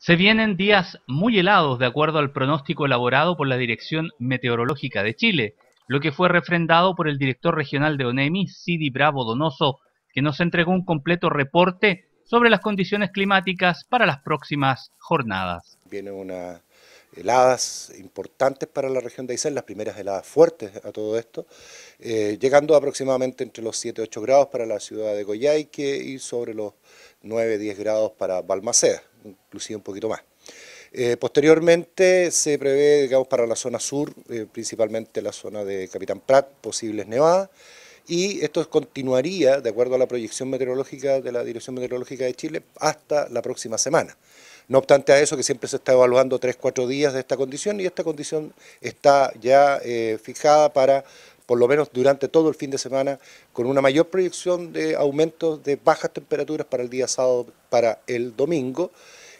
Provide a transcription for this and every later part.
Se vienen días muy helados de acuerdo al pronóstico elaborado por la Dirección Meteorológica de Chile, lo que fue refrendado por el director regional de ONEMI, Sidi Bravo Donoso, que nos entregó un completo reporte sobre las condiciones climáticas para las próximas jornadas. Vienen unas heladas importantes para la región de Aysén, las primeras heladas fuertes a todo esto, eh, llegando aproximadamente entre los 7 y 8 grados para la ciudad de Coyhaique y sobre los 9-10 grados para Balmaceda inclusive un poquito más. Eh, posteriormente se prevé, digamos, para la zona sur, eh, principalmente la zona de Capitán Prat, posibles nevadas, y esto continuaría, de acuerdo a la proyección meteorológica de la Dirección Meteorológica de Chile, hasta la próxima semana. No obstante a eso, que siempre se está evaluando 3-4 días de esta condición y esta condición está ya eh, fijada para por lo menos durante todo el fin de semana, con una mayor proyección de aumentos de bajas temperaturas para el día sábado, para el domingo,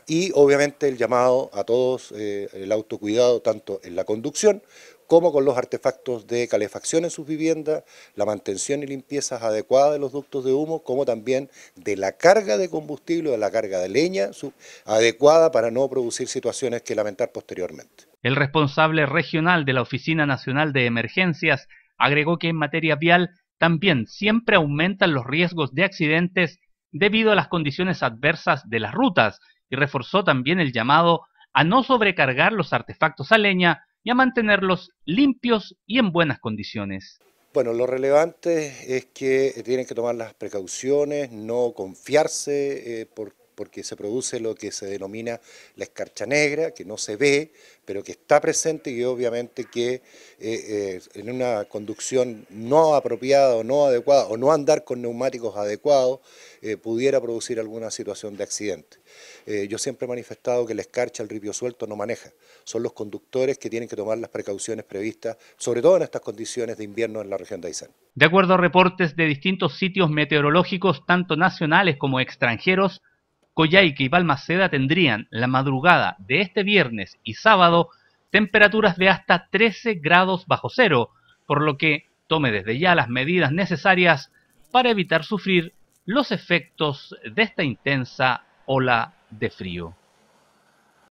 y obviamente el llamado a todos, eh, el autocuidado tanto en la conducción como con los artefactos de calefacción en sus viviendas, la mantención y limpieza adecuada de los ductos de humo, como también de la carga de combustible, o de la carga de leña adecuada para no producir situaciones que lamentar posteriormente. El responsable regional de la Oficina Nacional de Emergencias Agregó que en materia vial también siempre aumentan los riesgos de accidentes debido a las condiciones adversas de las rutas y reforzó también el llamado a no sobrecargar los artefactos a leña y a mantenerlos limpios y en buenas condiciones. Bueno, lo relevante es que tienen que tomar las precauciones, no confiarse eh, por porque se produce lo que se denomina la escarcha negra, que no se ve, pero que está presente y obviamente que eh, eh, en una conducción no apropiada o no adecuada, o no andar con neumáticos adecuados, eh, pudiera producir alguna situación de accidente. yo siempre he manifestado que la escarcha, el ripio suelto, no maneja. Son los conductores que tienen que tomar las precauciones previstas, sobre todo en estas condiciones de invierno en la región de Aysén. De acuerdo a reportes de distintos sitios meteorológicos, tanto nacionales como extranjeros, Coyhaique y Balmaceda tendrían la madrugada de este viernes y sábado temperaturas de hasta 13 grados bajo cero, por lo que tome desde ya las medidas necesarias para evitar sufrir los efectos de esta intensa ola de frío.